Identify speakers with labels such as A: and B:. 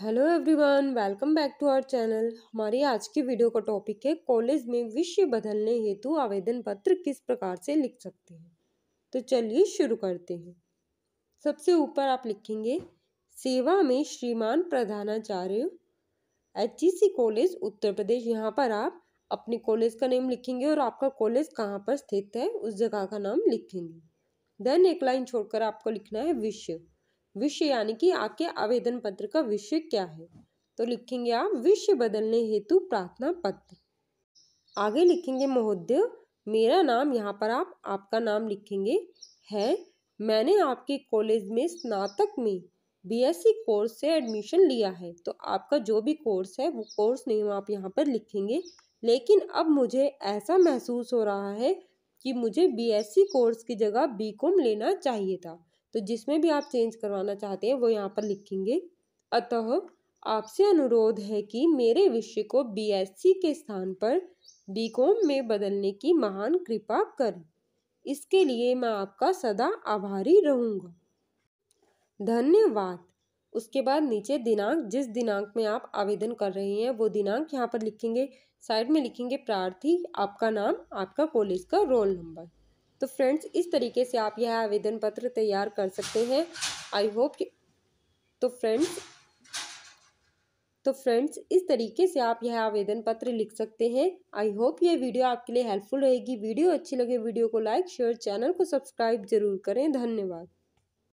A: hello everyone welcome back to our channel हमारी आज की वीडियो का टॉपिक है कॉलेज में विषय बदलने हेतु आवेदन पत्र किस प्रकार से लिख सकते हैं तो चलिए शुरू करते हैं सबसे ऊपर आप लिखेंगे सेवा में श्रीमान प्रधानाचार्य एच कॉलेज उत्तर प्रदेश यहाँ पर आप अपने कॉलेज का नेम लिखेंगे और आपका कॉलेज कहाँ पर स्थित है उस जगह का नाम लिखेंगे देन एक लाइन छोड़कर आपको लिखना है विषय विषय यानी कि आपके आवेदन पत्र का विषय क्या है तो लिखेंगे आप विषय बदलने हेतु प्रार्थना पत्र आगे लिखेंगे महोदय मेरा नाम यहाँ पर आप आपका नाम लिखेंगे है मैंने आपके कॉलेज में स्नातक में बीएससी e कोर्स से एडमिशन लिया है तो आपका जो भी कोर्स है वो कोर्स नेम आप यहाँ पर लिखेंगे लेकिन अब मुझे ऐसा महसूस हो रहा है कि मुझे बीएससी e कोर्स की जगह बीकॉम लेना चाहिए था तो जिसमें भी आप चेंज करवाना चाहते हैं वो यहाँ पर लिखेंगे अतः आपसे अनुरोध है कि मेरे विषय को बीएससी के स्थान पर बीकॉम में बदलने की महान कृपा करें इसके लिए मैं आपका सदा आभारी रहूँगा धन्यवाद उसके बाद नीचे दिनांक जिस दिनांक में आप आवेदन कर रहे हैं वो दिनांक यहाँ पर लिखेंगे साइड में लिखेंगे प्रार्थी आपका नाम आपका कॉलेज का रोल नंबर तो फ्रेंड्स इस तरीके से आप यह आवेदन पत्र तैयार कर सकते हैं आई होप कि तो फ्रेंड्स तो फ्रेंड्स इस तरीके से आप यह आवेदन पत्र लिख सकते हैं आई होप ये वीडियो आपके लिए हेल्पफुल रहेगी वीडियो अच्छी लगे वीडियो को लाइक शेयर चैनल को सब्सक्राइब जरूर करें धन्यवाद